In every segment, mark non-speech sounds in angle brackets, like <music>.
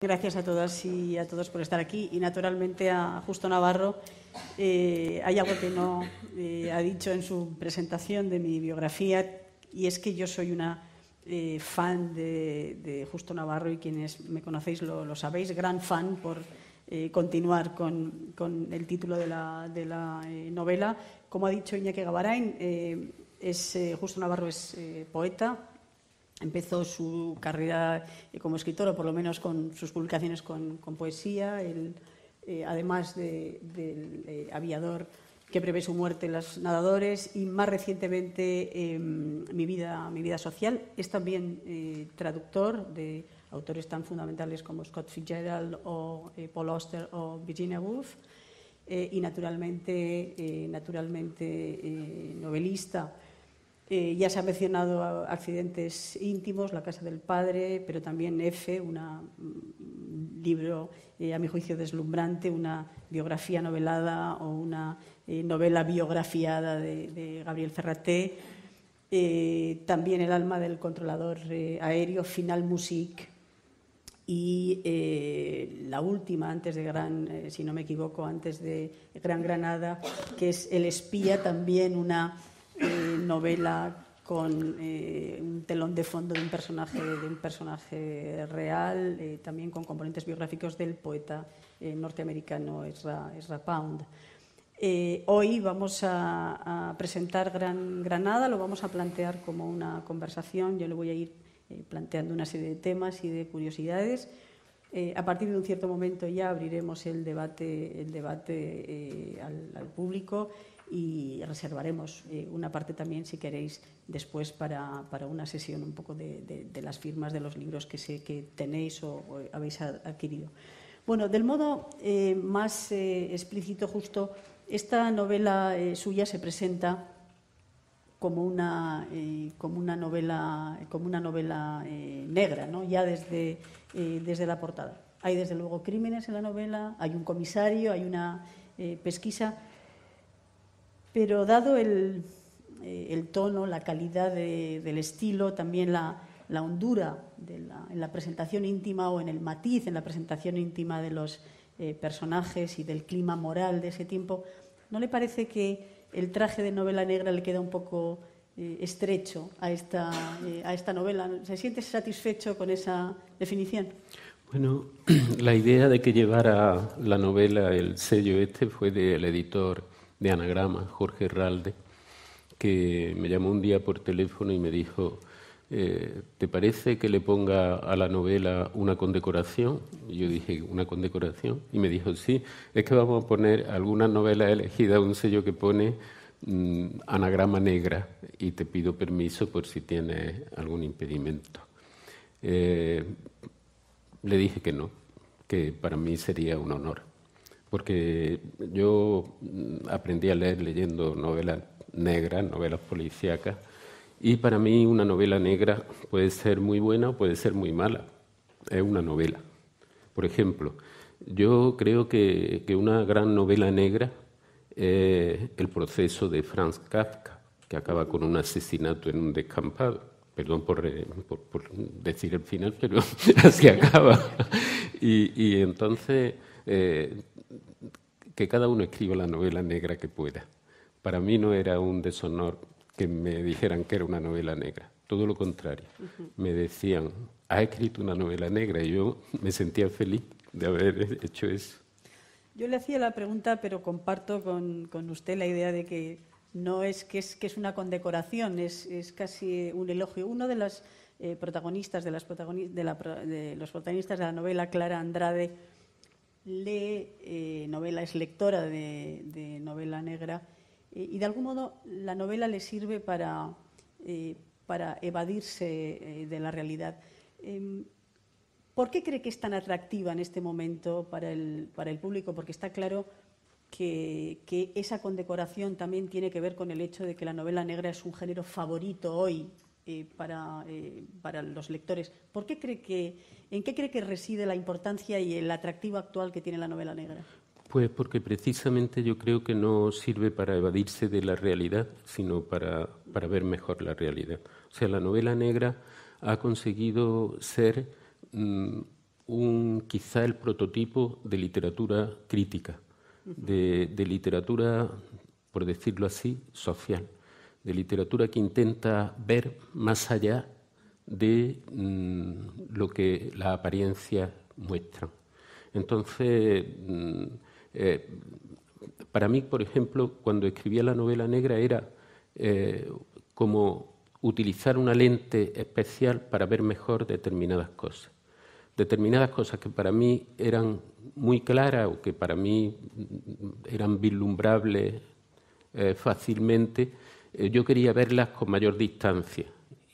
Gracias a todas y a todos por estar aquí y naturalmente a Justo Navarro. Eh, hay algo que no eh, ha dicho en su presentación de mi biografía y es que yo soy una eh, fan de, Justo Navarro y quienes me conocéis lo, sabéis, gran fan por continuar con, el título de la, novela. Como ha dicho Iñaki Gabarain, es, Justo Navarro es poeta, empezó su carrera eh, como escritor, o por lo menos con sus publicaciones con, poesía, eh, además del eh, aviador que prevé su muerte en los nadadores y más recientemente em, mi, vida, mi vida social. Es también traductor de autores tan fundamentales como Scott Fitzgerald o Paul Auster o Virginia Woolf y naturalmente, naturalmente novelista. Eh, ya se han mencionado accidentes íntimos, La casa del padre, pero también F, un mm, libro, eh, a mi juicio, deslumbrante, una biografía novelada o una eh, novela biografiada de, Gabriel Ferraté. también El alma del controlador aéreo, Final Music. Y la última, antes de Gran, si no me equivoco, antes de Gran Granada, que es El espía, también una eh, novela con eh, un telón de fondo de un personaje, de un personaje real, eh, también con componentes biográficos del poeta norteamericano Ezra, Pound. hoy vamos a, presentar Gran, Granada, lo vamos a plantear como una conversación, yo le voy a ir planteando una serie de temas y de curiosidades. a partir de un cierto momento ya abriremos el debate, el debate al, público y reservaremos eh, una parte también, si queréis, después para, una sesión un poco de, las firmas de los libros que sé que tenéis o, habéis adquirido. Bueno, del modo eh, más eh, explícito, justo, esta novela suya se presenta como una, como una novela, como una novela negra, ya desde, desde la portada. Hay, desde luego, crímenes en la novela, hay un comisario, hay una pesquisa pero dado eh, el, tono, la calidad del estilo, también la, hondura en la presentación íntima o en el matiz en la presentación íntima de los eh, personajes y del clima moral de ese tiempo, ¿no le parece que el traje de novela negra le queda un poco eh, estrecho a esta, a esta novela? ¿Se siente satisfecho con esa definición? Bueno, <clears throat> la idea de que llevara la novela el sello este fue del editor de Anagrama, Jorge Herralde, que me llamó un día por teléfono y me dijo, eh, ¿te parece que le ponga a la novela una condecoración? Y yo dije, ¿una condecoración? Y me dijo, sí, es que vamos a poner alguna novela elegida, un sello que pone mm, anagrama negra, y te pido permiso por si tiene algún impedimento. Eh, le dije que no, que para mí sería un honor porque yo mm, aprendí a leer leyendo novelas negras, novelas policíacas, y para mí una novela negra puede ser muy buena o puede ser muy mala. Es una novela. Por ejemplo, yo creo que, una gran novela negra es el proceso de Franz Kafka, que acaba con un asesinato en un descampado perdón por, eh, por, decir el final, pero <laughs> así acaba. Y, entonces eh, que cada uno escriba la novela negra que pueda. Para mí no era un deshonor que me dijeran que era una novela negra, todo lo contrario. Me decían, ha escrito una novela negra y yo me sentía feliz de haber hecho eso. Yo le hacía la pregunta, pero comparto con, con usted la idea de que no es que es, que es una condecoración, es, es casi un elogio. Uno de las eh, protagonistas, de, las protagonistas de, la, de, los protagonistas de la novela, Clara Andrade, lee eh, novela, es lectora de, novela negra eh, y de algún modo la novela le sirve para, eh, para evadirse de la realidad. Em, ¿Por qué cree que es tan atractiva en este momento para el, público? Porque está claro que, esa condecoración también tiene que ver con el hecho de que la novela negra es un género favorito hoy eh, eh, para, los lectores. ¿Por qué cree que, ¿En qué cree que reside la importancia y el atractivo actual que tiene la novela negra? Pues porque precisamente yo creo que no sirve para evadirse de la realidad, sino para, ver mejor la realidad. O sea, la novela negra ha conseguido ser mm, un, quizá el prototipo de literatura crítica, de literatura, por decirlo así, social de literatura que intenta ver más allá de mm, lo que la apariencia muestra. Entonces, mm, eh, para mí, por ejemplo, cuando escribía la novela negra era eh, como utilizar una lente especial para ver mejor determinadas cosas. Determinadas cosas que para mí eran muy claras o que para mí mm, eran vislumbrables eh, fácilmente, eh, yo quería verlas con mayor distancia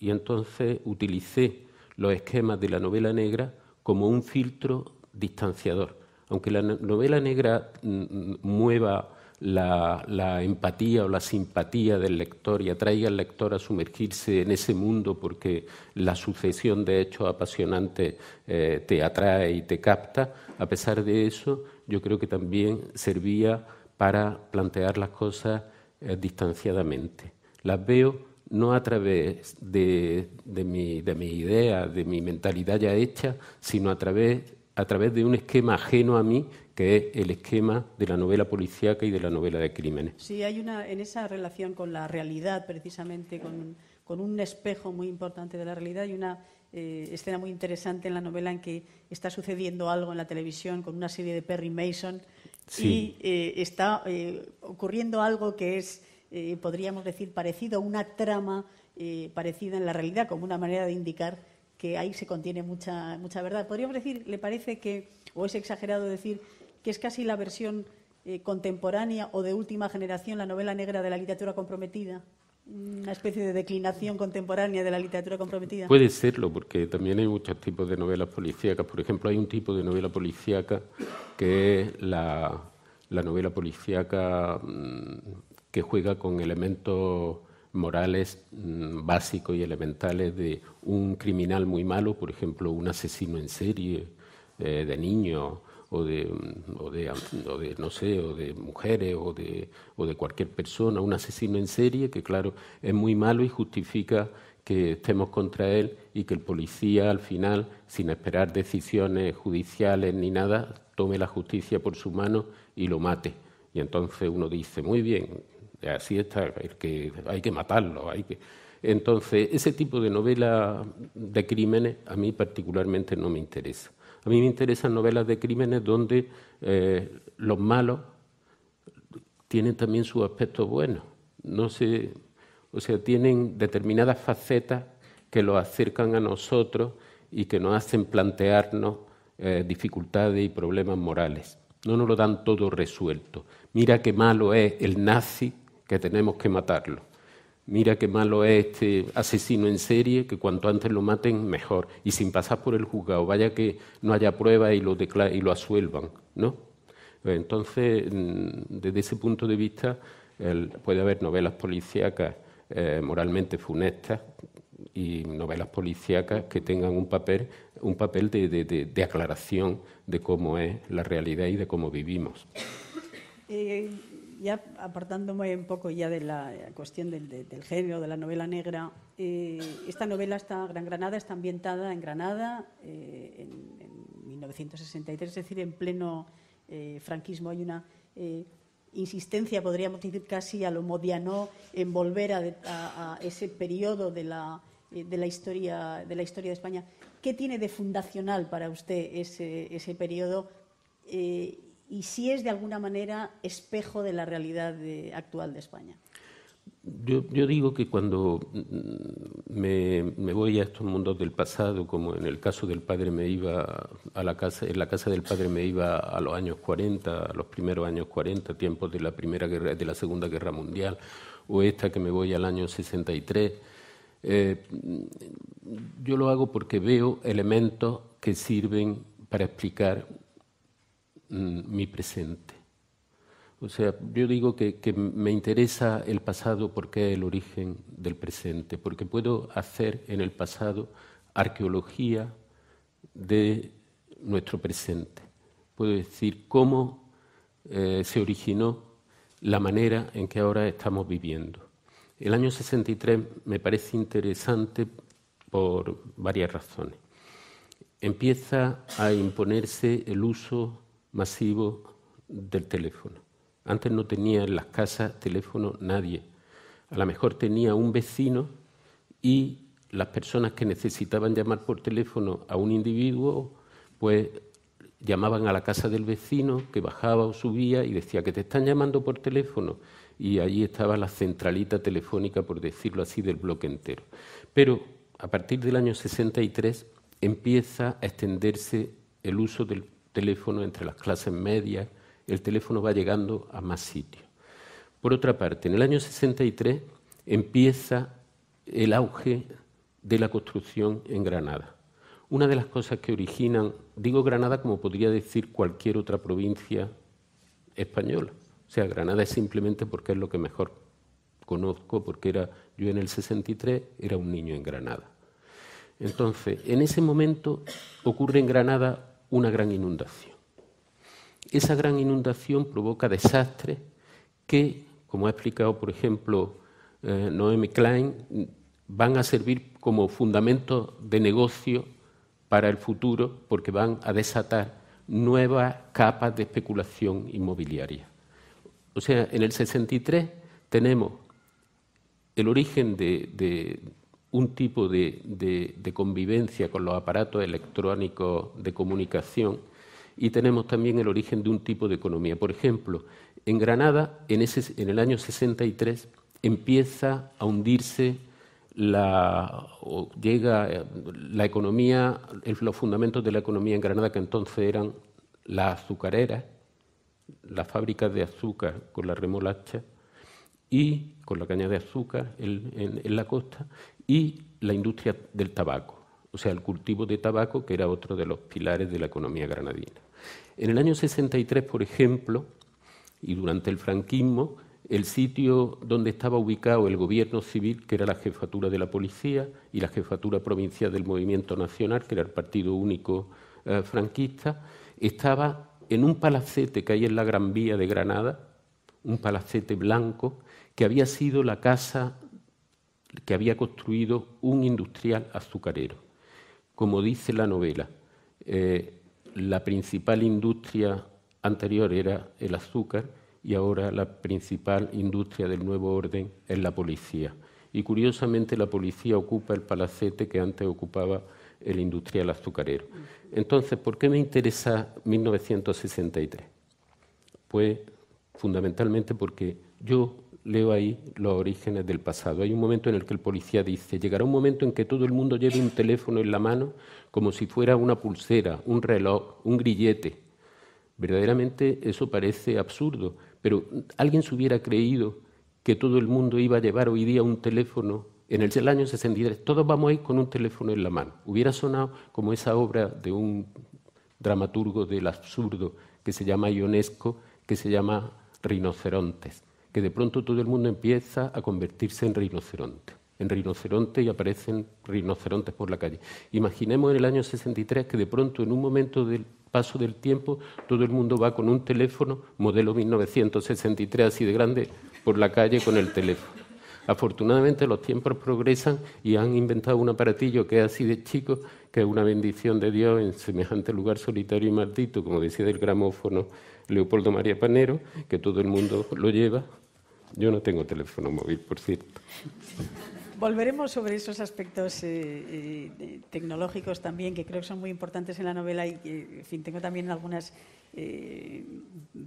y entonces utilicé los esquemas de la novela negra como un filtro distanciador. Aunque la novela negra mm, mm, mueva la, empatía o la simpatía del lector y atraiga al lector a sumergirse en ese mundo porque la sucesión de hechos apasionantes eh, te atrae y te capta, a pesar de eso yo creo que también servía para plantear las cosas eh, distanciadamente. Las veo no a través de, mi, de mi idea, de mi mentalidad ya hecha, sino a través, a través de un esquema ajeno a mí que es el esquema de la novela policíaca y de la novela de crímenes. Sí, hay una en esa relación con la realidad, precisamente, con, un espejo muy importante de la realidad y una eh, escena muy interesante en la novela en que está sucediendo algo en la televisión con una serie de Perry Mason Sí. Y eh, está eh, ocurriendo algo que es, eh, podríamos decir, parecido a una trama parecida en la realidad, como una manera de indicar que ahí se contiene mucha, mucha verdad. Podríamos decir, le parece que, o es exagerado decir, que es casi la versión contemporánea o de última generación, la novela negra de la literatura comprometida una especie de declinación contemporánea de la literatura comprometida? Puede serlo, porque también hay muchos tipos de novelas policíacas. Por ejemplo, hay un tipo de novela policíaca que es la, novela policíaca mm, que juega con elementos morales mm, básicos y elementales de un criminal muy malo, por ejemplo, un asesino en serie eh, de niños, o de, o de, no sé, o de mujeres o de, o de cualquier persona, un asesino en serie que, claro, es muy malo y justifica que estemos contra él y que el policía al final, sin esperar decisiones judiciales ni nada, tome la justicia por su mano y lo mate. Y entonces uno dice, muy bien, así está, el que hay que matarlo, hay que... Entonces, ese tipo de novela de crímenes a mí particularmente no me interesa. A mí me interesan novelas de crímenes donde eh, los malos tienen también sus aspecto bueno. No sé, o sea, tienen determinadas facetas que los acercan a nosotros y que nos hacen plantearnos eh, dificultades y problemas morales. No nos lo dan todo resuelto. Mira qué malo es el nazi que tenemos que matarlo mira qué malo es este asesino en serie, que cuanto antes lo maten, mejor, y sin pasar por el juzgado, vaya que no haya pruebas y lo, y lo asuelvan, ¿no? Entonces, mm, desde ese punto de vista, puede haber novelas policíacas eh, moralmente funestas y novelas policíacas que tengan un papel, un papel de, aclaración de cómo es la realidad y de cómo vivimos. Eh, ya apartándome un poco ya de la cuestión del, género, de la novela negra, eh, esta novela está, Gran Granada está ambientada en Granada eh, en, 1963, es decir, en pleno eh, franquismo. Hay una insistencia, podríamos decir casi a lo modiano, en volver a, ese periodo de la, historia, de España. ¿Qué tiene de fundacional para usted ese, periodo? y si es de alguna manera espejo de la realidad actual de España. Yo, digo que cuando mm, me, voy a estos mundos del pasado, como en el caso del padre me iba a la casa, en la casa del padre me iba a los años 40, a los primeros años 40, tiempos de la primera guerra, de la Segunda Guerra Mundial, o esta que me voy al año 63. Eh, yo lo hago porque veo elementos que sirven para explicar Mm, mi presente. O sea, yo digo que, me interesa el pasado porque es el origen del presente, porque puedo hacer en el pasado arqueología de nuestro presente. Puedo decir cómo eh, se originó la manera en que ahora estamos viviendo. El año 63 me parece interesante por varias razones. Empieza a imponerse el uso masivo del teléfono. Antes no tenía en las casas teléfono nadie. A lo mejor tenía un vecino y las personas que necesitaban llamar por teléfono a un individuo, pues llamaban a la casa del vecino que bajaba o subía y decía que te están llamando por teléfono. Y allí estaba la centralita telefónica, por decirlo así, del bloque entero. Pero a partir del año 63 empieza a extenderse el uso del teléfono entre las clases medias, el teléfono va llegando a más sitios. Por otra parte, en el año 63 empieza el auge de la construcción en Granada. Una de las cosas que originan, digo Granada como podría decir cualquier otra provincia española, o sea, Granada es simplemente porque es lo que mejor conozco, porque era, yo en el 63 era un niño en Granada. Entonces, en ese momento ocurre en Granada una gran inundación. Esa gran inundación provoca desastres que, como ha explicado, por ejemplo, eh, Noemi Klein, van a servir como fundamento de negocio para el futuro porque van a desatar nuevas capas de especulación inmobiliaria. O sea, en el 63 tenemos el origen de, un tipo de, convivencia con los aparatos electrónicos de comunicación y tenemos también el origen de un tipo de economía. Por ejemplo, en Granada, en, en el año 63, empieza a hundirse la, llega eh, la economía, los fundamentos de la economía en Granada, que entonces eran las azucareras, las fábricas de azúcar con la remolacha y con la caña de azúcar en la costa, y la industria del tabaco, o sea, el cultivo de tabaco, que era otro de los pilares de la economía granadina. En el año 63, por ejemplo, y durante el franquismo, el sitio donde estaba ubicado el gobierno civil, que era la jefatura de la policía, y la jefatura provincial del movimiento nacional, que era el partido único eh, franquista, estaba en un palacete que hay en la Gran Vía de Granada, un palacete blanco, que había sido la casa que había construido un industrial azucarero. Como dice la novela, eh, la principal industria anterior era el azúcar y ahora la principal industria del nuevo orden es la policía. Y curiosamente la policía ocupa el palacete que antes ocupaba el industrial azucarero. Entonces, ¿por qué me interesa 1963? Pues fundamentalmente porque yo leo ahí los orígenes del pasado. Hay un momento en el que el policía dice, llegará un momento en que todo el mundo lleve un teléfono en la mano como si fuera una pulsera, un reloj, un grillete. Verdaderamente eso parece absurdo, pero ¿alguien se hubiera creído que todo el mundo iba a llevar hoy día un teléfono? En el año 63, todos vamos a ir con un teléfono en la mano. Hubiera sonado como esa obra de un dramaturgo del absurdo que se llama Ionesco, que se llama Rinocerontes que de pronto todo el mundo empieza a convertirse en rinoceronte. En rinoceronte y aparecen rinocerontes por la calle. Imaginemos en el año 63 que de pronto en un momento del paso del tiempo todo el mundo va con un teléfono modelo 1963 así de grande por la calle con el teléfono. Afortunadamente los tiempos progresan y han inventado un aparatillo que es así de chico, que es una bendición de Dios en semejante lugar solitario y maldito, como decía el gramófono Leopoldo María Panero, que todo el mundo lo lleva yo no tengo teléfono móvil, por cierto. Volveremos sobre esos aspectos eh, eh, eh, tecnológicos también, que creo que son muy importantes en la novela y en fin, tengo también algunas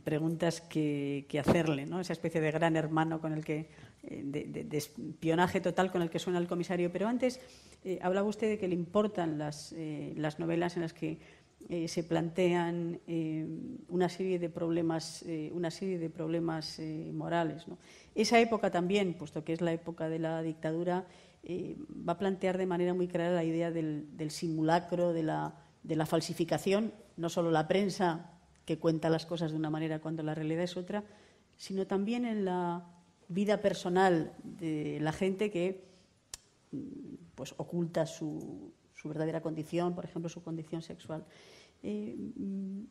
preguntas que, hacerle, ¿no? Esa especie de gran hermano con el que, de, espionaje total con el que suena el comisario. Pero antes hablaba usted de que le importan las novelas en las que eh, se plantean eh, una serie de problemas, eh, una serie de problemas morales. Esa época también, puesto que es la época de la dictadura, va a plantear de manera muy clara la idea del, simulacro, de la, falsificación, no solo la prensa que cuenta las cosas de una manera cuando la realidad es otra, sino también en la vida personal de la gente que mm, pues, oculta su verdadera condición, por ejemplo, su condición sexual. Eh, mm,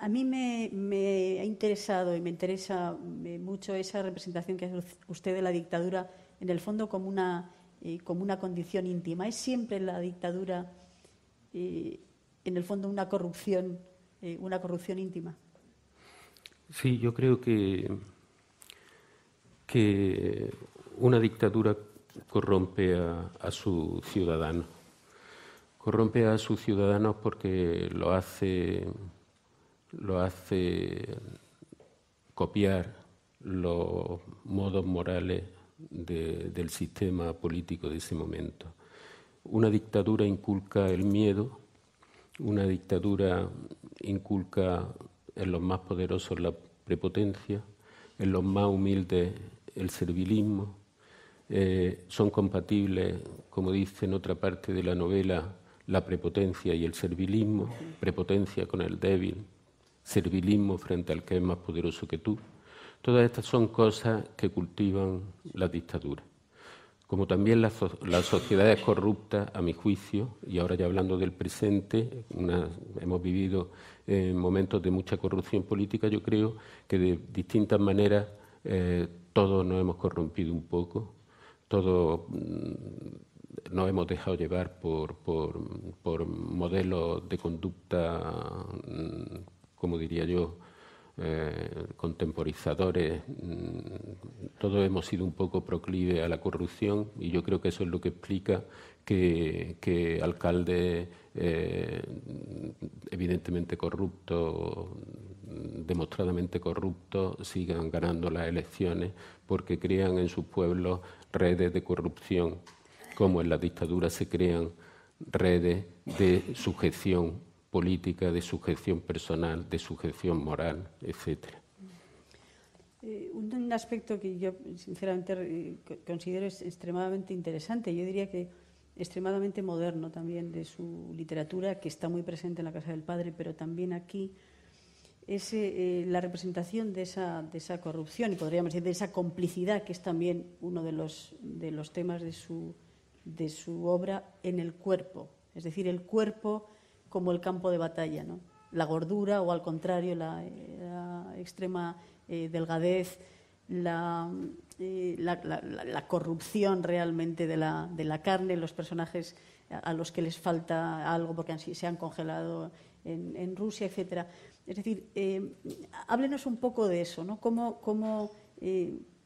a mí me, ha interesado y me interesa eh, mucho esa representación que hace usted de la dictadura, en el fondo como una, eh, como una condición íntima. Es siempre la dictadura, en el fondo, una corrupción, una corrupción íntima. Sí, yo creo que, una dictadura corrompe a su ciudadano corrompe a sus ciudadanos porque lo hace, lo hace copiar los modos morales del sistema político de ese momento. Una dictadura inculca el miedo, una dictadura inculca en los más poderosos la prepotencia, en los más humildes el servilismo. Eh, son compatibles, como dice en otra parte de la novela, la prepotencia y el servilismo, prepotencia con el débil, servilismo frente al que es más poderoso que tú. Todas estas son cosas que cultivan la dictadura. como también las, sociedades corruptas, a mi juicio, y ahora ya hablando del presente, hemos vivido eh, momentos de mucha corrupción política, yo creo que de distintas maneras eh, todos nos hemos corrompido un poco, todos mm, nos hemos dejado llevar por, por, modelos de conducta, mm, como diría yo, eh, contemporizadores, mm, todos hemos sido un poco proclive a la corrupción y yo creo que eso es lo que explica que, alcaldes eh, evidentemente corruptos, mm, demostradamente corruptos, sigan ganando las elecciones porque crean en sus pueblos redes de corrupción cómo en la dictadura se crean redes de sujeción política, de sujeción personal, de sujeción moral, etc. Eh, un aspecto que yo sinceramente eh, considero extremadamente interesante, yo diría que extremadamente moderno también de su literatura, que está muy presente en la Casa del Padre, pero también aquí, es eh, la representación de esa, de esa corrupción y podríamos decir de esa complicidad, que es también uno de los, de los temas de su, de su obra en el cuerpo, es decir, el cuerpo como el campo de batalla, ¿no? la gordura o al contrario, la, extrema eh, delgadez, eh, la, la, corrupción realmente de la, carne, los personajes a los que les falta algo porque se han congelado en, Rusia, etcétera. Es decir, eh, háblenos un poco de eso, ¿no? ¿Cómo, cómo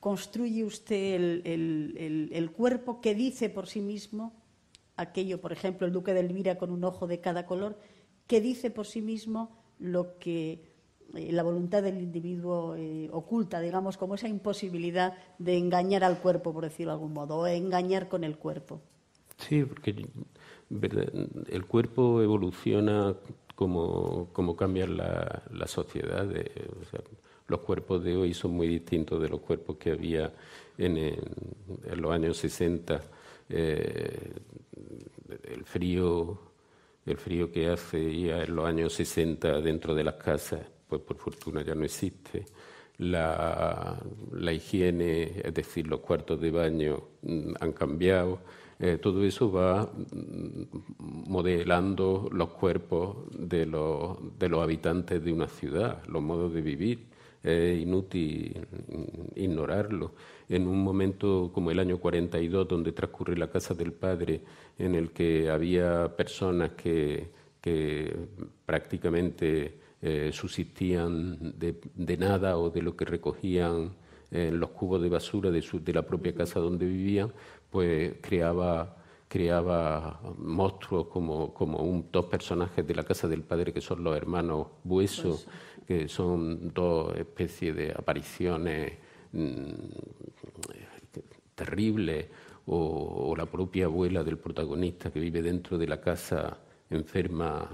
construye usted el, cuerpo que dice por sí mismo aquello, por ejemplo, el duque de Elvira con un ojo de cada color, que dice por sí mismo lo que eh, la voluntad del individuo eh, oculta, digamos, como esa imposibilidad de engañar al cuerpo, por decirlo de algún modo, o engañar con el cuerpo. Sí, porque el cuerpo evoluciona como, como la, sociedad. Eh, los cuerpos de hoy son muy distintos de los cuerpos que había en, los años 60. Eh, el frío, el frío que hace ya en los años 60 dentro de las casas, pues por fortuna ya no existe. La, higiene, es decir, los cuartos de baño mm, han cambiado. Eh, todo eso va mm, modelando los cuerpos de de los habitantes de una ciudad, los modos de vivir. Eh, inútil ignorarlo. En un momento como el año 42, donde transcurre la Casa del Padre, en el que había personas que, que prácticamente eh, subsistían de, nada o de lo que recogían en los cubos de basura de, de la propia casa donde vivían, pues creaba creaba monstruos como, dos personajes de la casa del padre que son los hermanos huesos... que son dos especies de apariciones mm, terribles, o, la propia abuela del protagonista que vive dentro de la casa enferma,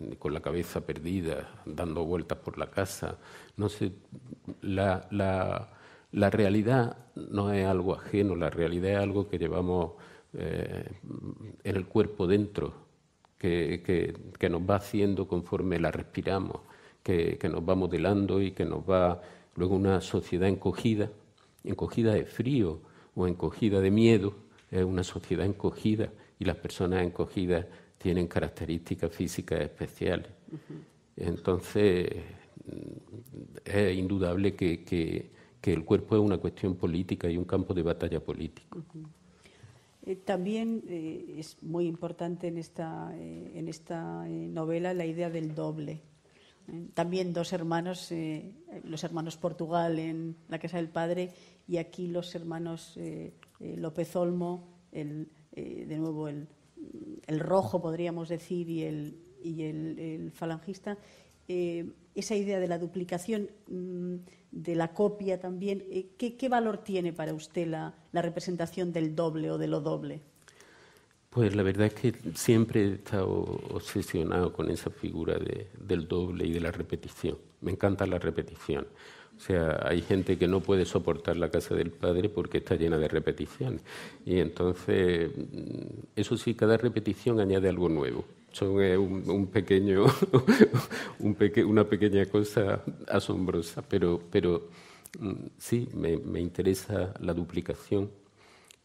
mm, con la cabeza perdida, dando vueltas por la casa. No sé, la, la realidad no es algo ajeno, la realidad es algo que llevamos eh, en el cuerpo dentro, que, nos va haciendo conforme la respiramos, que, nos va modelando y que nos va luego una sociedad encogida, encogida de frío o encogida de miedo, es una sociedad encogida y las personas encogidas tienen características físicas especiales. Entonces, es indudable que, el cuerpo es una cuestión política y un campo de batalla político. Eh, también eh, es muy importante en esta, eh, en esta novela la idea del doble. También dos hermanos, los hermanos Portugal en La Casa del Padre y aquí los hermanos López Olmo, de nuevo el, rojo podríamos decir y el, y el falangista. esa idea de la duplicación. Mm, de la copia también. Eh, ¿Qué, valor tiene para usted la, representación del doble o de lo doble? Pues la verdad es que siempre he estado obsesionado con esa figura del doble y de la repetición. Me encanta la repetición. O sea, hay gente que no puede soportar la casa del padre porque está llena de repeticiones. Y entonces, mm, eso sí, cada repetición añade algo nuevo son eh, un, pequeño, <laughs> una pequeña cosa asombrosa, pero, pero mm, sí, me, interesa la duplicación.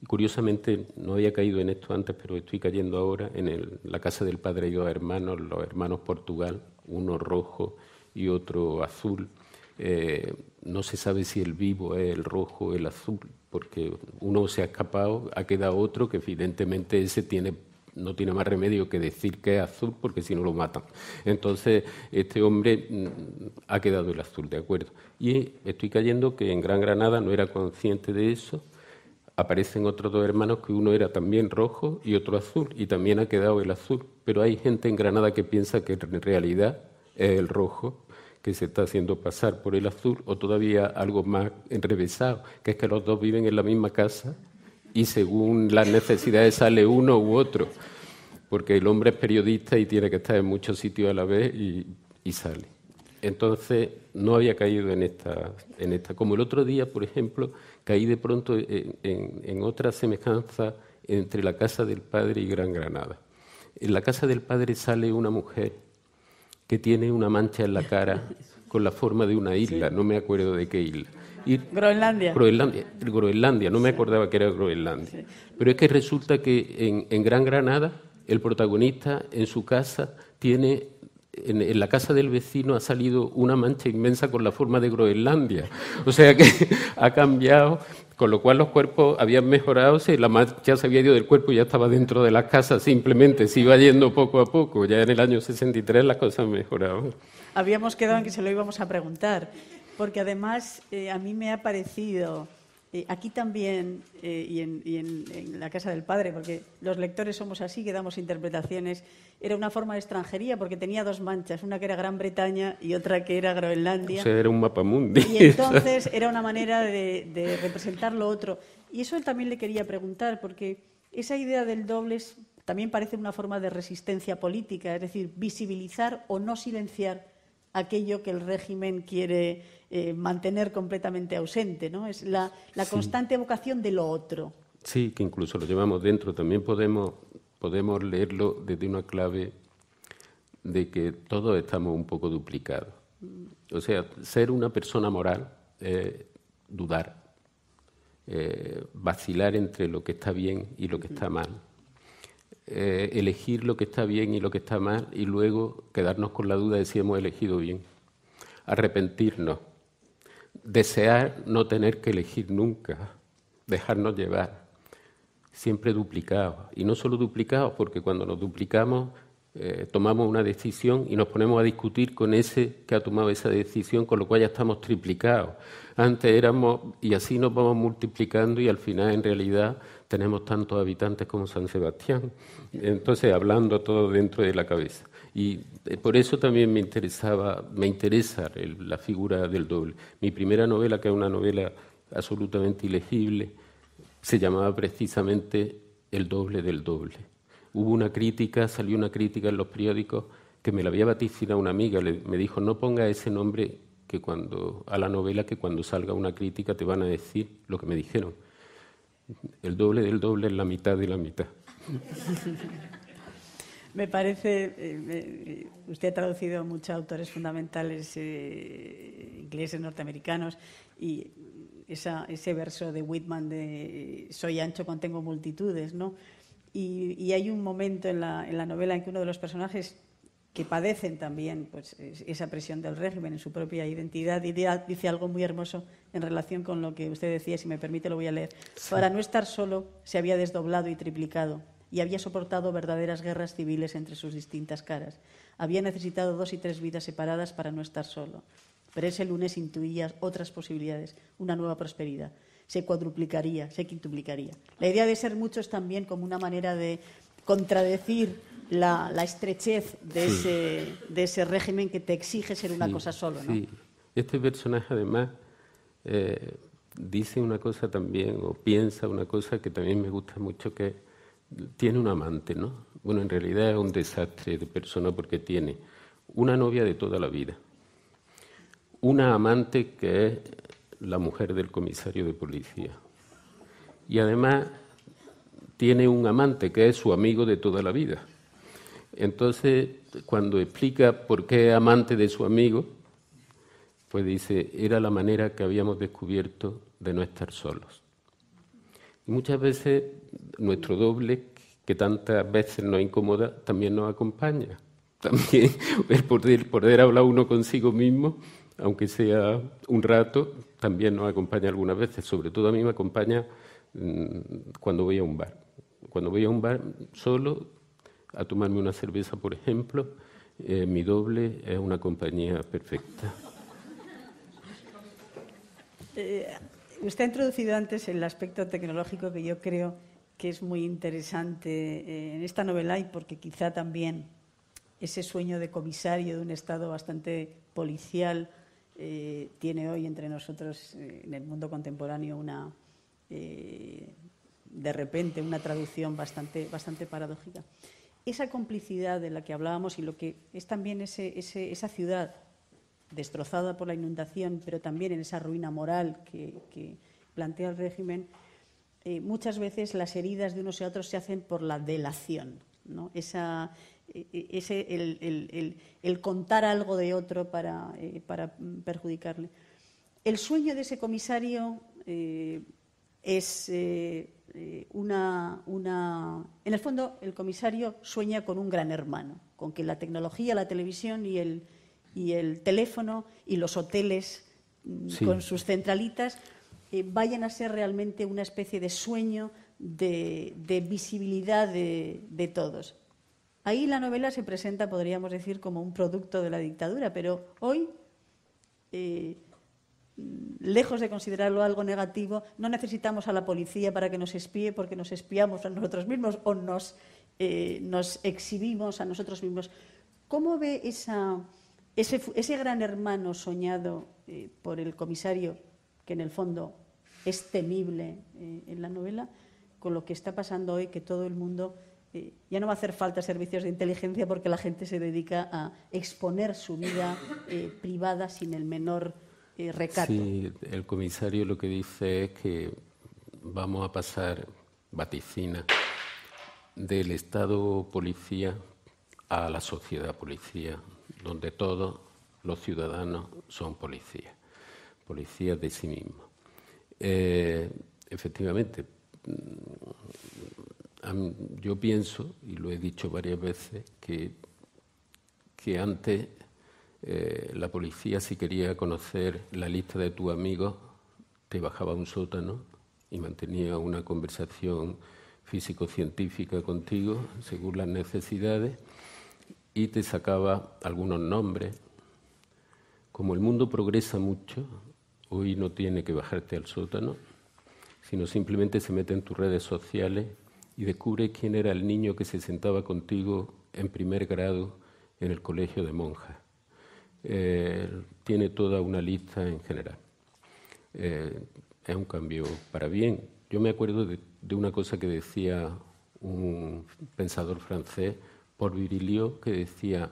Curiosamente, no había caído en esto antes, pero estoy cayendo ahora en la casa del padre y dos hermanos, los hermanos Portugal, uno rojo y otro azul. Eh, no se sabe si el vivo es el rojo o el azul, porque uno se ha escapado, ha quedado otro que evidentemente ese tiene no tiene más remedio que decir que es azul porque si no lo matan. Entonces, este hombre mm, ha quedado el azul, ¿de acuerdo? Y estoy cayendo que en Gran Granada no era consciente de eso. Aparecen otros dos hermanos que uno era también rojo y otro azul, y también ha quedado el azul. Pero hay gente en Granada que piensa que en realidad es el rojo que se está haciendo pasar por el azul, o todavía algo más enrevesado, que es que los dos viven en la misma casa y según las necesidades sale uno u otro, porque el hombre es periodista y tiene que estar en muchos sitios a la vez y, sale. Entonces no había caído en esta, en esta. Como el otro día, por ejemplo, caí de pronto en, en otra semejanza entre la casa del padre y Gran Granada. En la casa del padre sale una mujer que tiene una mancha en la cara <laughs> con la forma de una isla, no me acuerdo de qué isla. Groenlandia. Groenlandia. no me acordaba que era Groenlandia. Pero es que resulta que en, Gran Granada el protagonista en su casa tiene, en, la casa del vecino ha salido una mancha inmensa con la forma de Groenlandia. O sea que <laughs> ha cambiado con lo cual los cuerpos habían mejorado, ya se había ido del cuerpo, ya estaba dentro de las casa simplemente se iba yendo poco a poco, ya en el año 63 las cosas mejoraban. Habíamos quedado en que se lo íbamos a preguntar, porque además eh, a mí me ha parecido aquí también, eh, y, en, la casa del padre, porque los lectores somos así, que damos interpretaciones, era una forma de extranjería porque tenía dos manchas, una que era Gran Bretaña y otra que era Groenlandia. O sea, era un mapa Y entonces era una manera de, representar lo otro. Y eso también le quería preguntar, porque esa idea del doble también parece una forma de resistencia política, es decir, visibilizar o no silenciar aquello que el régimen quiere eh, mantener completamente ausente, ¿no? Es la, constante vocación de lo otro. Sí, que incluso lo llevamos dentro. También podemos, leerlo desde una clave de que todos estamos un poco duplicados. O sea, ser una persona moral, es dudar, eh, vacilar entre lo que está bien y lo que está mal, eh, elegir lo que está bien y lo que está mal y luego quedarnos con la duda de si hemos elegido bien, arrepentirnos desear no tener que elegir nunca, dejarnos llevar, siempre duplicados. Y no solo duplicados, porque cuando nos duplicamos eh, tomamos una decisión y nos ponemos a discutir con ese que ha tomado esa decisión, con lo cual ya estamos triplicados. Antes éramos, y así nos vamos multiplicando y al final en realidad tenemos tantos habitantes como San Sebastián. Entonces, hablando todo dentro de la cabeza. Y eh, por eso también me interesaba, me interesa la figura del doble. Mi primera novela, que es una novela absolutamente ilegible, se llamaba precisamente El doble del doble. Hubo una crítica, salió una crítica en los periódicos que me la había vaticinado una amiga, me dijo, no ponga ese nombre que cuando, a la novela que cuando salga una crítica te van a decir lo que me dijeron. El doble del doble es la mitad de la mitad. <laughs> Me parece, eh, eh, usted ha traducido muchos autores fundamentales eh, ingleses, norteamericanos, y ese verso de Whitman de soy ancho, cuando tengo multitudes, ¿no? Y, hay un momento en la, novela en que uno de los personajes que padecen también pues, esa presión del régimen en su propia identidad dice algo muy hermoso en relación con lo que usted decía, si me permite lo voy a leer. Para no estar solo, se había desdoblado y triplicado y había soportado verdaderas guerras civiles entre sus distintas caras. Había necesitado dos y tres vidas separadas para no estar solo. Pero ese lunes intuía otras posibilidades, una nueva prosperidad. Se cuadruplicaría, se quintuplicaría. La idea de ser muchos también como una manera de contradecir la, estrechez de, ese, régimen que te exige ser una cosa solo. Sí. Este personaje además eh, dice una cosa también, o piensa una cosa que también me gusta mucho, que tiene un amante, ¿no? Bueno, en realidad es un desastre de persona porque tiene una novia de toda la vida, una amante que es la mujer del comisario de policía y además tiene un amante que es su amigo de toda la vida. Entonces, cuando explica por qué es amante de su amigo, pues dice, era la manera que habíamos descubierto de no estar solos muchas veces nuestro doble, que tantas veces nos incomoda, también nos acompaña. También <laughs> el poder, hablar uno consigo mismo, aunque sea un rato, también nos acompaña algunas veces. Sobre todo a mí me acompaña mm, cuando voy a un bar. Cuando voy a un bar solo a tomarme una cerveza, por ejemplo, eh, mi doble es una compañía perfecta. Eh, Usted ha introducido antes el aspecto tecnológico que yo creo que es muy interesante eh, en esta novela y porque quizá también ese sueño de comisario de un Estado bastante policial eh, tiene hoy entre nosotros eh, en el mundo contemporáneo una, de repente, una traducción bastante, bastante paradójica. Esa complicidad de la que hablábamos y lo que es también esa ciudad destrozada por la inundación, pero también en esa ruina moral que, plantea el régimen, eh, muchas veces las heridas de unos y otros se hacen por la delación, ¿no? Esa, e, e, ese, el, contar algo de otro para, eh, para, perjudicarle. El sueño de ese comisario eh, es una, una... En el fondo, el comisario sueña con un gran hermano, con que la tecnología, la televisión y el y el teléfono y los hoteles mm, con sus centralitas eh, vayan a ser realmente una especie de sueño de, visibilidad de, todos. Ahí la novela se presenta, podríamos decir, como un producto de la dictadura, pero hoy, eh, lejos de considerarlo algo negativo, no necesitamos a la policía para que nos espíe porque nos espiamos a nosotros mismos o nos, eh, nos exhibimos a nosotros mismos. ¿Cómo ve esa, ese, ese gran hermano soñado eh, por el comisario, que en el fondo es temible eh, en la novela, con lo que está pasando hoy, que todo el mundo eh, ya no va a hacer falta servicios de inteligencia porque la gente se dedica a exponer su vida privada sin el menor recato. Sí, el comisario lo que dice es que vamos a pasar vaticina del Estado policía a la sociedad policía, donde todos los ciudadanos son policías, policías de sí mismos. Eh, efectivamente, mm, yo pienso, y lo he dicho varias veces, que, que antes eh, la policía, si quería conocer la lista de tus amigos, te bajaba a un sótano y mantenía una conversación físico-científica contigo según las necesidades y te sacaba algunos nombres. Como el mundo progresa mucho, hoy no tiene que bajarte al sótano, sino simplemente se mete en tus redes sociales y descubre quién era el niño que se sentaba contigo en primer grado en el colegio de monjas. Eh, tiene toda una lista en general. Eh, es un cambio para bien. Yo me acuerdo de una cosa que decía un pensador francés por Virilio que decía,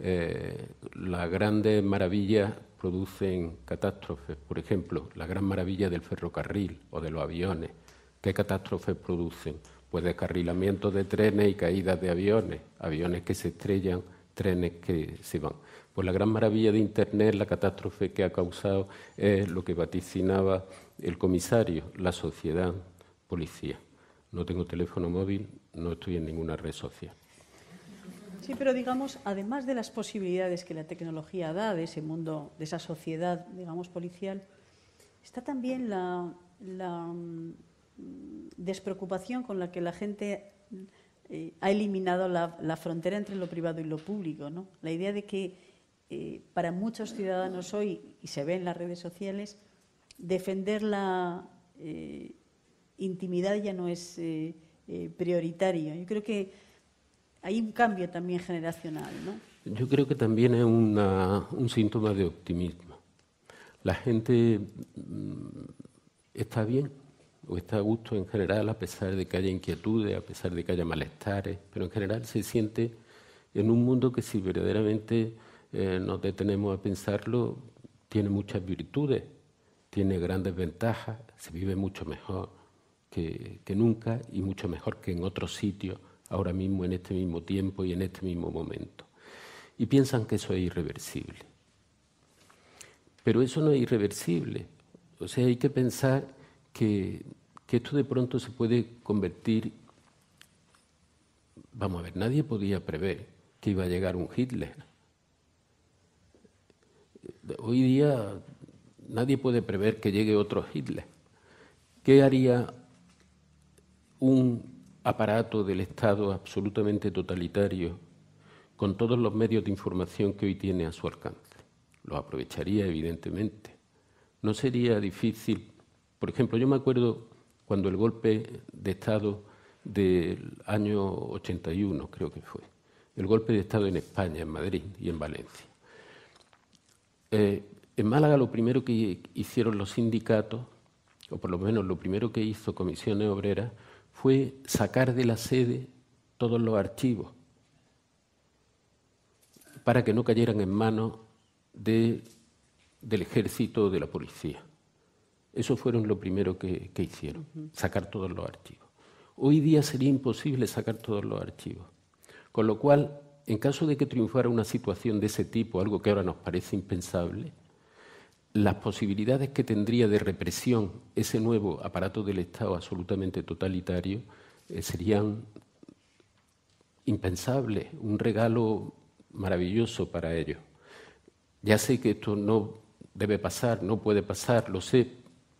eh, las grandes maravillas producen catástrofes, por ejemplo, la gran maravilla del ferrocarril o de los aviones. ¿Qué catástrofes producen? Pues descarrilamiento de trenes y caídas de aviones, aviones que se estrellan, trenes que se van. Pues la gran maravilla de Internet, la catástrofe que ha causado es lo que vaticinaba el comisario, la sociedad, policía. No tengo teléfono móvil, no estoy en ninguna red social. Sí, pero digamos, además de las posibilidades que la tecnología da de ese mundo, de esa sociedad, digamos, policial, está también la, mm, despreocupación con la que la gente eh, ha eliminado la, frontera entre lo privado y lo público. La idea de que eh, para muchos ciudadanos hoy, y se ve en las redes sociales, defender la eh, intimidad ya no es prioritario. Yo creo que hay un cambio también generacional, ¿no? Yo creo que también es un síntoma de optimismo. La gente mm, está bien o está a gusto en general, a pesar de que haya inquietudes, a pesar de que haya malestares, pero en general se siente en un mundo que si verdaderamente eh, nos detenemos a pensarlo, tiene muchas virtudes, tiene grandes ventajas, se vive mucho mejor que nunca y mucho mejor que en otros sitios ahora mismo, en este mismo tiempo y en este mismo momento. Y piensan que eso es irreversible. Pero eso no es irreversible. O sea, hay que pensar que, esto de pronto se puede convertir... Vamos a ver, nadie podía prever que iba a llegar un Hitler. Hoy día nadie puede prever que llegue otro Hitler. ¿Qué haría un aparato del Estado absolutamente totalitario, con todos los medios de información que hoy tiene a su alcance. Lo aprovecharía, evidentemente. No sería difícil, por ejemplo, yo me acuerdo cuando el golpe de Estado del año 81, creo que fue, el golpe de Estado en España, en Madrid y en Valencia. Eh, en Málaga lo primero que hicieron los sindicatos, o por lo menos lo primero que hizo Comisiones Obreras, fue sacar de la sede todos los archivos para que no cayeran en manos del ejército o de la policía. Eso fueron lo primero que, hicieron, sacar todos los archivos. Hoy día sería imposible sacar todos los archivos. Con lo cual, en caso de que triunfara una situación de ese tipo, algo que ahora nos parece impensable, las posibilidades que tendría de represión ese nuevo aparato del Estado absolutamente totalitario eh, serían impensables, un regalo maravilloso para ellos. Ya sé que esto no debe pasar, no puede pasar, lo sé,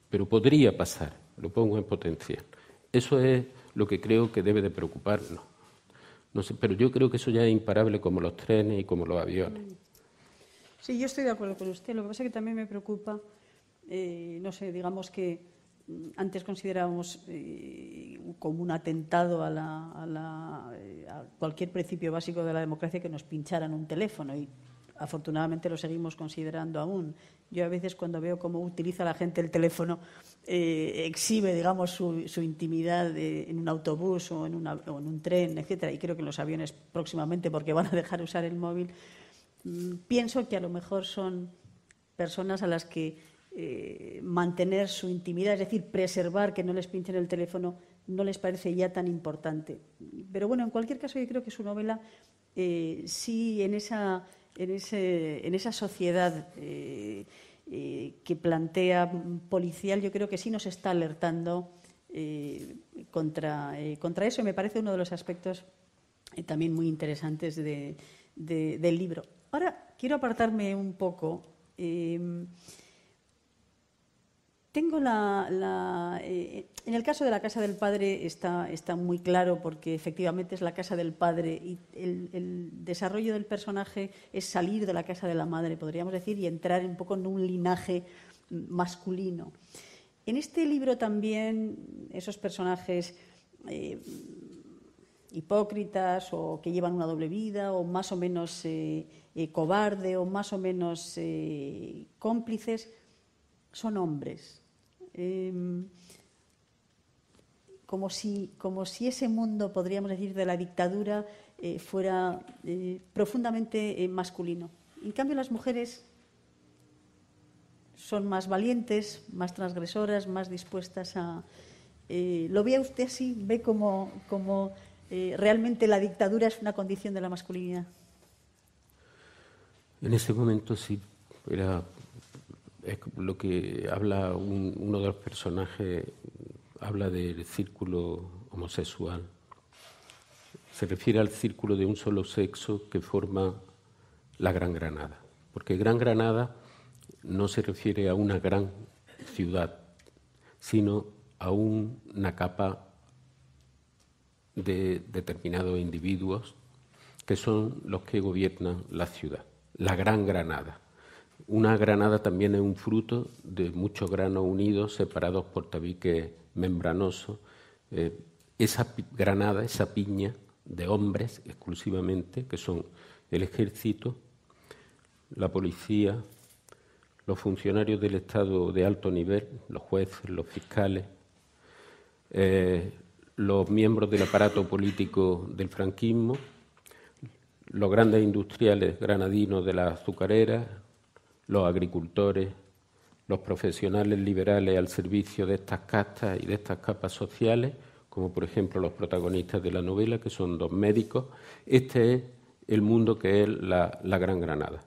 pero podría pasar, lo pongo en potencial. Eso es lo que creo que debe de preocuparnos. No sé, pero yo creo que eso ya es imparable como los trenes y como los aviones. Sí, yo estoy de acuerdo con usted. Lo que pasa es que también me preocupa, eh, no sé, digamos que mm, antes considerábamos eh, como un atentado eh, a, cualquier principio básico de la democracia que nos pincharan un teléfono y afortunadamente lo seguimos considerando aún. Yo a veces cuando veo cómo utiliza la gente el teléfono, exhibe, digamos, su, intimidad en un autobús o en, o en un tren, etcétera, y creo que en los aviones próximamente porque van a dejar usar el móvil. Mm, pienso que a lo mejor son personas a las que eh, mantener su intimidad, es decir, preservar que no les pinchen el teléfono, no les parece ya tan importante. Pero bueno, en cualquier caso, yo creo que su novela eh, sí en esa, sociedad. Eh, que plantea policial, yo creo que sí nos está alertando contra, contra eso y me parece uno de los aspectos también muy interesantes del libro. Ahora quiero apartarme un poco. Em, tengo la, eh, en el caso de la casa del padre está, está, muy claro porque efectivamente es la casa del padre y el, desarrollo del personaje es salir de la casa de la madre, podríamos decir, y entrar un poco en un linaje masculino. En este libro también esos personajes eh, hipócritas o que llevan una doble vida o más o menos eh, eh, cobarde o más o menos eh, cómplices, son hombres. Em, como, si, como si ese mundo, podríamos decir, de la dictadura fuera profundamente masculino. En cambio, las mujeres son más valientes, más transgresoras, más dispuestas a... ¿Lo ve usted así? ¿Ve como... como eh, realmente la dictadura es una condición de la masculinidad. En ese momento sí, era lo que habla uno de los personajes, habla del círculo homosexual. Se refiere al círculo de un solo sexo que forma la Gran Granada, porque Gran Granada no se refiere a una gran ciudad, sino a una capa de determinados individuos que son los que gobiernan la ciudad, la Gran Granada. Una granada también es un fruto de muchos granos unidos, separados por tabique membranoso eh, esa granada, esa piña de hombres exclusivamente, que son el ejército, la policía, los funcionarios del Estado de alto nivel, los jueces, los fiscales, eh, los miembros del aparato político del franquismo, los grandes industriales granadinos de la azucarera, los agricultores, los profesionales liberales al servicio de estas castas y de estas capas sociales, como por ejemplo los protagonistas de la novela, que son dos médicos. Este es el mundo que es la, la Gran Granada.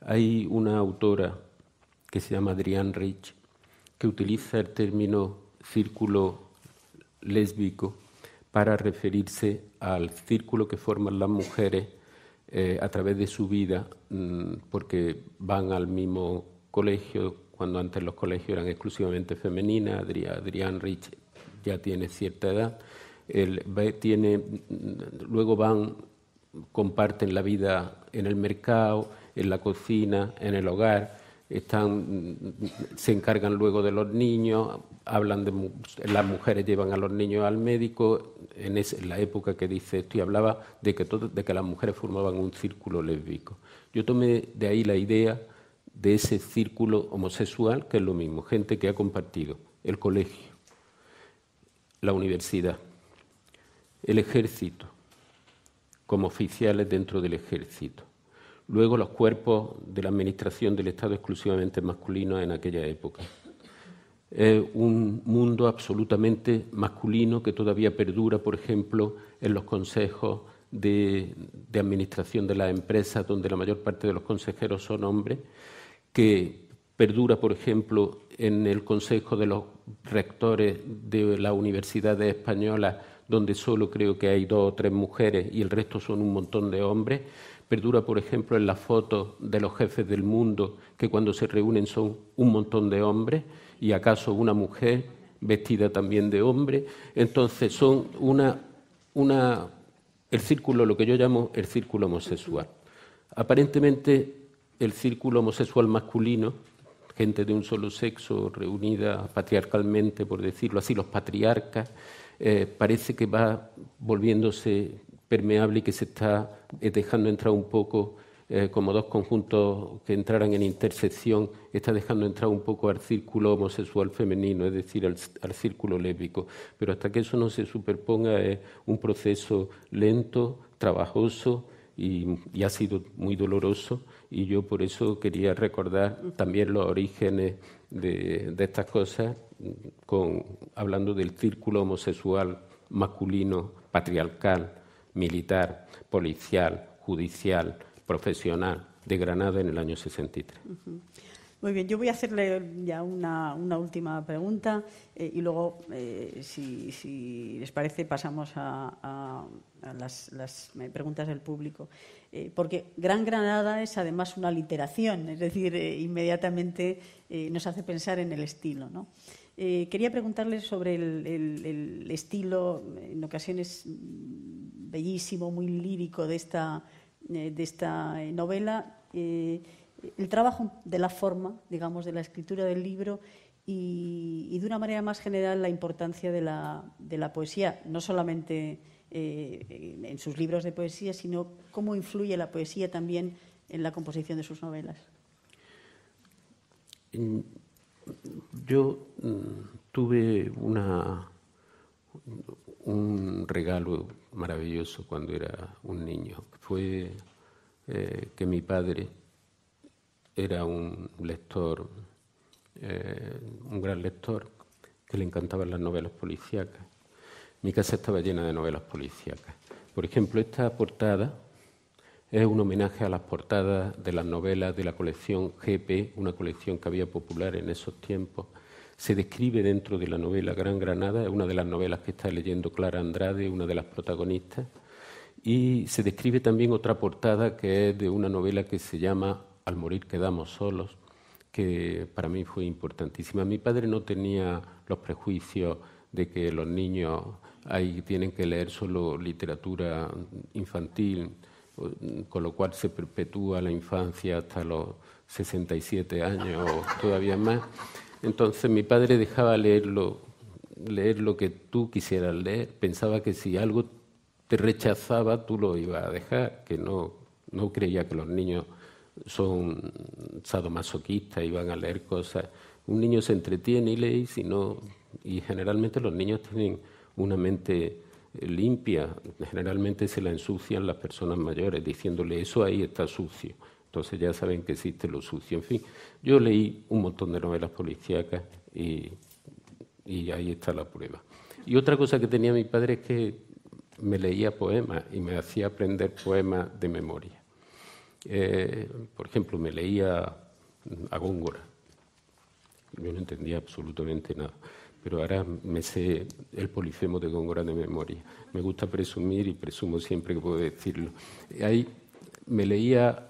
Hay una autora que se llama Adrián Rich, que utiliza el término círculo lésbico para referirse al círculo que forman las mujeres eh, a través de su vida, mm, porque van al mismo colegio, cuando antes los colegios eran exclusivamente femeninas, Adrián, Adrián Rich ya tiene cierta edad, él tiene, mm, luego van, comparten la vida en el mercado, en la cocina, en el hogar, se encargan luego de los niños, hablan de las mujeres llevan a los niños al médico, en, la época que dice esto y hablaba de que, de que las mujeres formaban un círculo lésbico. Yo tomé de ahí la idea de ese círculo homosexual, que es lo mismo, gente que ha compartido el colegio, la universidad, el ejército, como oficiales dentro del ejército, luego los cuerpos de la administración del Estado exclusivamente masculinos en aquella época. Es un mundo absolutamente masculino que todavía perdura, por ejemplo, en los consejos de, de administración de las empresas, donde la mayor parte de los consejeros son hombres, que perdura, por ejemplo, en el consejo de los rectores de las universidades españolas, donde solo creo que hay dos o tres mujeres y el resto son un montón de hombres perdura, por ejemplo, en las fotos de los jefes del mundo, que cuando se reúnen son un montón de hombres y acaso una mujer vestida también de hombre. Entonces son una, el círculo, lo que yo llamo el círculo homosexual. Aparentemente el círculo homosexual masculino, gente de un solo sexo reunida patriarcalmente, por decirlo así, los patriarcas, eh, parece que va volviéndose permeable y que se está eh, dejando entrar un poco, eh, como dos conjuntos que entraran en intersección, está dejando entrar un poco al círculo homosexual femenino, es decir, al, círculo lésbico. Pero hasta que eso no se superponga es un proceso lento, trabajoso y, ha sido muy doloroso y yo por eso quería recordar también los orígenes de, de estas cosas, con, hablando del círculo homosexual masculino patriarcal militar, policial, judicial, profesional de Granada en el año 63. Muy bien, yo voy a hacerle ya una, última pregunta eh, y luego, eh, si, les parece, pasamos a, las, las, eh, preguntas del público. porque Gran Granada es además una literación, es decir, inmediatamente nos hace pensar en el estilo. ¿no? Eh, quería preguntarle sobre el, estilo, en ocasiones mm, bellísimo, muy lírico de esta, eh, de esta eh, novela, el trabajo de la forma, digamos, de la escritura del libro y, de una manera más general la importancia de la, de la poesía, no solamente en sus libros de poesía, sino cómo influye la poesía también en la composición de sus novelas. Mm, yo mm, tuve una, un regalo maravilloso cuando era un niño. Fue eh, que mi padre era un lector, eh, un gran lector, que le encantaban las novelas policíacas. Mi casa estaba llena de novelas policíacas. Por ejemplo, esta portada es un homenaje a las portadas de las novelas de la colección GP, una colección que había popular en esos tiempos. Se describe dentro de la novela Gran Granada, una de las novelas que está leyendo Clara Andrade, una de las protagonistas, y se describe también otra portada que es de una novela que se llama Al morir quedamos solos, que para mí fue importantísima. Mi padre no tenía los prejuicios de que los niños ahí tienen que leer solo literatura infantil, con lo cual se perpetúa la infancia hasta los 67 años o todavía más. Entonces mi padre dejaba leerlo, leer lo que tú quisieras leer, pensaba que si algo te rechazaba tú lo ibas a dejar, que no, no creía que los niños son sadomasoquistas y van a leer cosas. Un niño se entretiene y lee si no, y generalmente los niños tienen una mente limpia, generalmente se la ensucian las personas mayores, diciéndole eso ahí está sucio. Entonces ya saben que existe lo sucio. En fin, yo leí un montón de novelas policíacas y, ahí está la prueba. Y otra cosa que tenía mi padre es que me leía poemas y me hacía aprender poemas de memoria. Eh, por ejemplo, me leía a Góngora. Yo no entendía absolutamente nada pero ahora me sé el polifemo de Góngora de memoria. Me gusta presumir y presumo siempre que puedo decirlo. Ahí me leía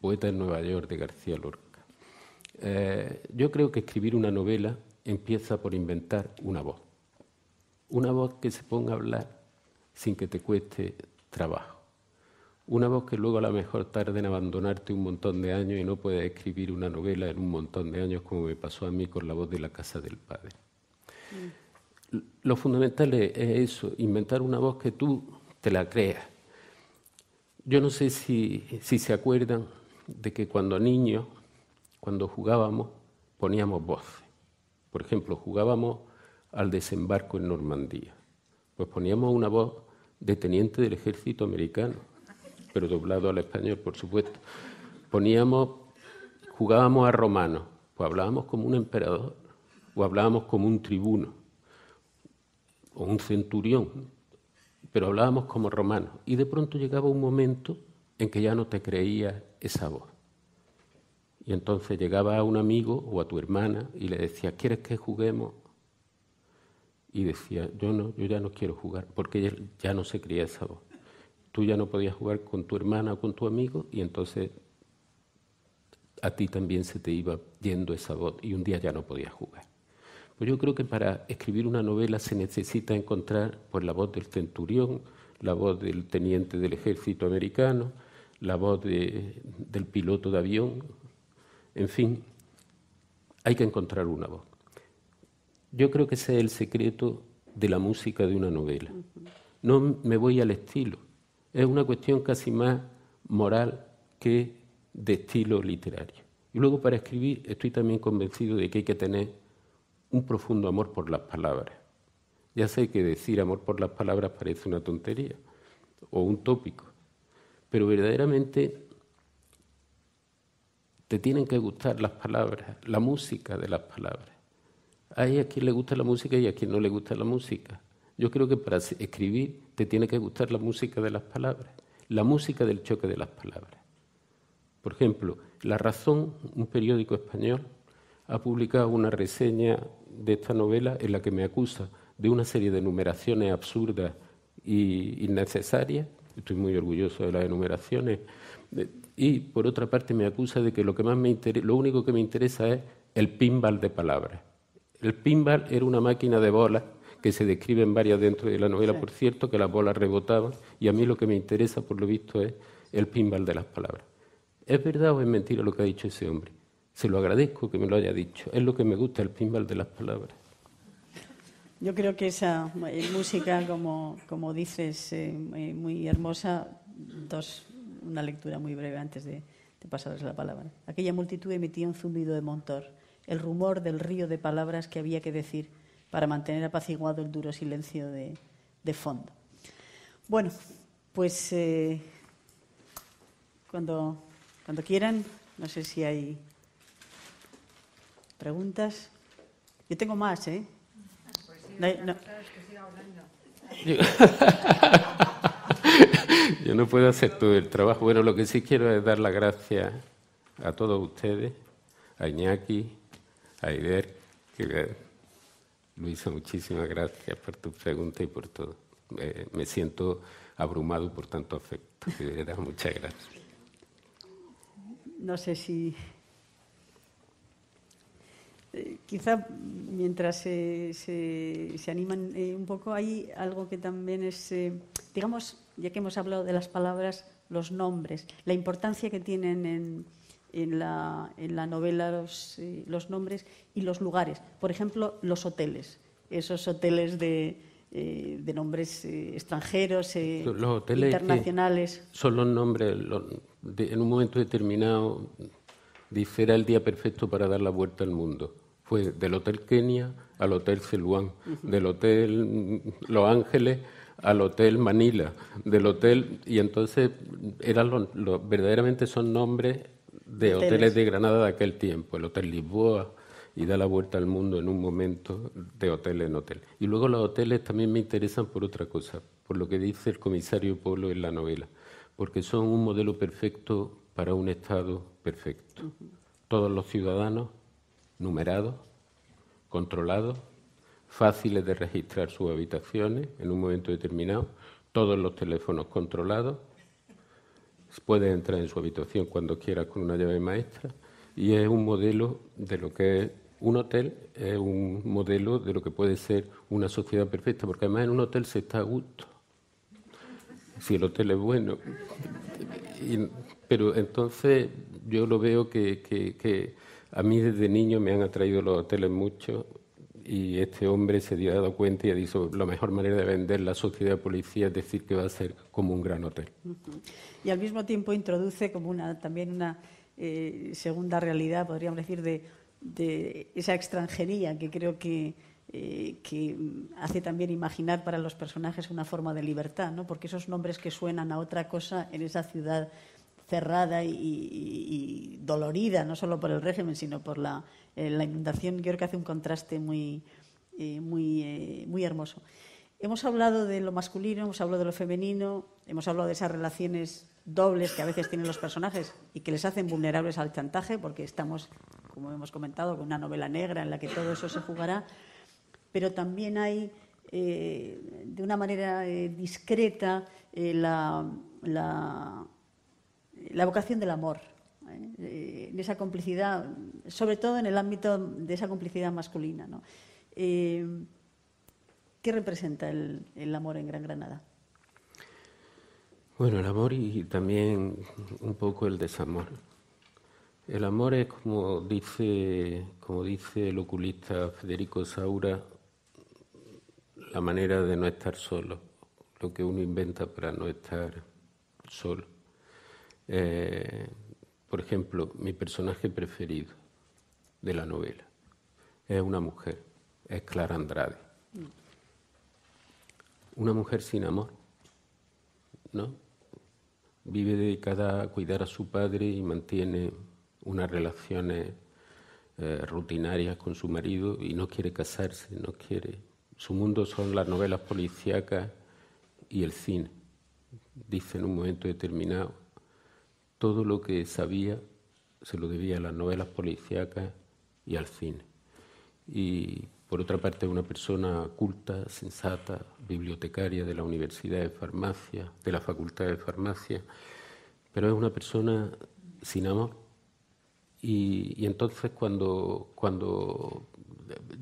Poeta en Nueva York de García Lorca. Eh, yo creo que escribir una novela empieza por inventar una voz. Una voz que se ponga a hablar sin que te cueste trabajo. Una voz que luego a lo mejor tarde en abandonarte un montón de años y no puedes escribir una novela en un montón de años como me pasó a mí con la voz de la casa del padre. Lo fundamental es eso, inventar una voz que tú te la creas. Yo no sé si, se acuerdan de que cuando niños, cuando jugábamos, poníamos voces. Por ejemplo, jugábamos al desembarco en Normandía. Pues poníamos una voz de teniente del ejército americano, pero doblado al español, por supuesto. Poníamos, jugábamos a romanos, pues hablábamos como un emperador o hablábamos como un tribuno o un centurión, pero hablábamos como romanos. Y de pronto llegaba un momento en que ya no te creía esa voz. Y entonces llegaba a un amigo o a tu hermana y le decía, ¿quieres que juguemos? Y decía, yo no, yo ya no quiero jugar, porque ya no se creía esa voz. Tú ya no podías jugar con tu hermana o con tu amigo y entonces a ti también se te iba yendo esa voz y un día ya no podías jugar. Pues yo creo que para escribir una novela se necesita encontrar pues, la voz del centurión, la voz del teniente del ejército americano, la voz del piloto de avión, en fin, hay que encontrar una voz. Yo creo que ese es el secreto de la música de una novela. No me voy al estilo, es una cuestión casi más moral que de estilo literario. Y luego para escribir estoy también convencido de que hay que tener un profundo amor por las palabras. Ya sé que decir amor por las palabras parece una tontería o un tópico, pero verdaderamente te tienen que gustar las palabras, la música de las palabras. Hay a quien le gusta la música y a quien no le gusta la música. Yo creo que para escribir te tiene que gustar la música de las palabras, la música del choque de las palabras. Por ejemplo, La Razón, un periódico español, ha publicado una reseña de esta novela en la que me acusa de una serie de enumeraciones absurdas e innecesarias. Estoy muy orgulloso de las enumeraciones. Y por otra parte me acusa de que lo, que más me lo único que me interesa es el pinball de palabras. El pinball era una máquina de bolas que se describen varias dentro de la novela, por cierto, que las bolas rebotaban, y a mí lo que me interesa, por lo visto, es el pinball de las palabras. ¿Es verdad o es mentira lo que ha dicho ese hombre? Se lo agradezco que me lo haya dicho. Es lo que me gusta, el pinball de las palabras. Yo creo que esa eh, música, como, como dices, eh, eh, muy hermosa, dos, una lectura muy breve antes de, de pasarles la palabra. Aquella multitud emitía un zumbido de montor, el rumor del río de palabras que había que decir para mantener apaciguado el duro silencio de, fondo. Bueno, pues cuando, cuando quieran, no sé si hay ¿Preguntas? Yo tengo más, ¿eh? No, <laughs> Yo no puedo hacer todo el trabajo. Bueno, lo que sí quiero es dar las gracias a todos ustedes, a Iñaki, a Iber, que hizo muchísimas gracias por tu pregunta y por todo. Me, siento abrumado por tanto afecto. muchas gracias. No sé si eh, quizá mientras se, animan eh, un poco, hay algo que también es, eh, digamos, ya que hemos hablado de las palabras, los nombres, la importancia que tienen en, la, novela los, nombres y los lugares. Por ejemplo, los hoteles, esos hoteles de, nombres extranjeros, los internacionales. Son los nombres, en un momento determinado, el día perfecto para dar la vuelta al mundo fue del Hotel Kenia al Hotel Siluán, del Hotel Los Ángeles al Hotel Manila, del hotel, y entonces eran verdaderamente son nombres de hoteles. de Granada de aquel tiempo, el Hotel Lisboa, y da la vuelta al mundo en un momento de hotel en hotel. Y luego los hoteles también me interesan por otra cosa, por lo que dice el comisario Polo en la novela, porque son un modelo perfecto para un Estado perfecto. Todos los ciudadanos numerados, controlados, fáciles de registrar sus habitaciones en un momento determinado, todos los teléfonos controlados, puede entrar en su habitación cuando quiera con una llave maestra y es un modelo de lo que es un hotel, es un modelo de lo que puede ser una sociedad perfecta, porque además en un hotel se está a gusto, si el hotel es bueno. pero entonces yo lo veo que a mí desde niño me han atraído los hoteles mucho y este hombre se dio dado cuenta y ha dicho, la mejor manera de vender la sociedad de policía es decir que va a ser como un gran hotel. Y al mismo tiempo introduce como también una eh, segunda realidad, podríamos decir, de, esa extranjería que creo que, eh, que hace también imaginar para los personajes una forma de libertad, ¿no? porque esos nombres que suenan a otra cosa en esa ciudad cerrada y, dolorida, no solo por el régimen, sino por la, eh, inundación, creo que hace un contraste muy, eh, muy, eh, muy hermoso. Hemos hablado de lo masculino, hemos hablado de lo femenino, hemos hablado de esas relaciones dobles que a veces tienen los personajes y que les hacen vulnerables al chantaje, porque estamos, como hemos comentado, con una novela negra en la que todo eso se jugará, pero también hay, de una manera discreta, la la vocación del amor, ¿eh? Eh, esa complicidad, sobre todo en el ámbito de esa complicidad masculina. Eh, ¿Qué representa el, amor en Gran Granada? Bueno, el amor y también un poco el desamor. El amor es, como dice, como dice el oculista Federico Saura, la manera de no estar solo, lo que uno inventa para no estar solo. Eh, por ejemplo, mi personaje preferido de la novela es una mujer, es Clara Andrade. Una mujer sin amor, ¿no? Vive dedicada a cuidar a su padre y mantiene unas relaciones eh, rutinarias con su marido y no quiere casarse, no quiere. Su mundo son las novelas policíacas y el cine. Dice en un momento determinado, todo lo que sabía se lo debía a las novelas policíacas y al cine. Y por otra parte, una persona culta, sensata, bibliotecaria de la Universidad de Farmacia, de la Facultad de Farmacia, pero es una persona sin amor. Y, entonces cuando, cuando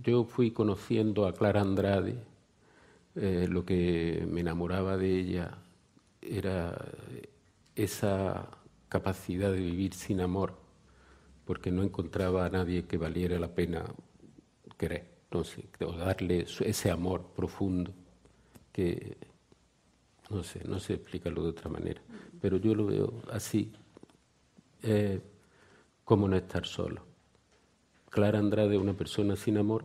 yo fui conociendo a Clara Andrade, eh, lo que me enamoraba de ella era esa capacidad de vivir sin amor, porque no encontraba a nadie que valiera la pena querer, entonces, o darle ese amor profundo que no sé, no sé explicarlo de otra manera, pero yo lo veo así, eh, como no estar solo. Clara Andrade es una persona sin amor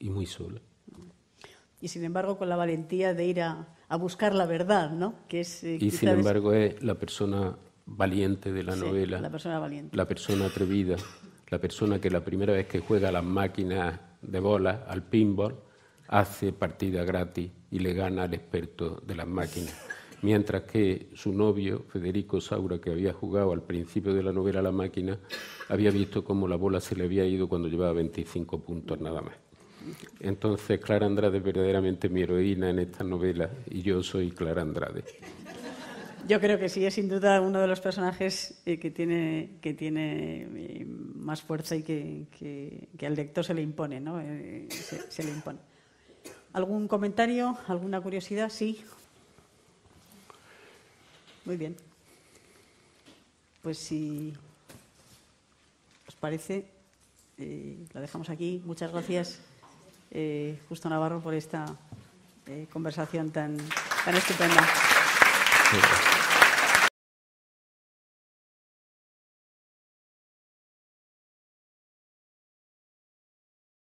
y muy sola. Y sin embargo, con la valentía de ir a, buscar la verdad, ¿no? Que eh, y sin embargo, es la persona valiente de la novela. La persona valiente. La persona atrevida. La persona que la primera vez que juega a las máquinas de bola, al pinball, hace partida gratis y le gana al experto de las máquinas. Mientras que su novio, Federico Saura, que había jugado al principio de la novela a La máquina, había visto cómo la bola se le había ido cuando llevaba 25 puntos nada más. Entonces, Clara Andrade es verdaderamente mi heroína en esta novela y yo soy Clara Andrade. Yo creo que sí, es sin duda uno de los personajes eh, que tiene, que tiene eh, más fuerza y que, al lector se le impone, ¿no? Eh, se, le impone. ¿Algún comentario? ¿Alguna curiosidad? Sí. Muy bien. Pues si os parece, la dejamos aquí. Muchas gracias, Justo Navarro, por esta conversación tan, estupenda.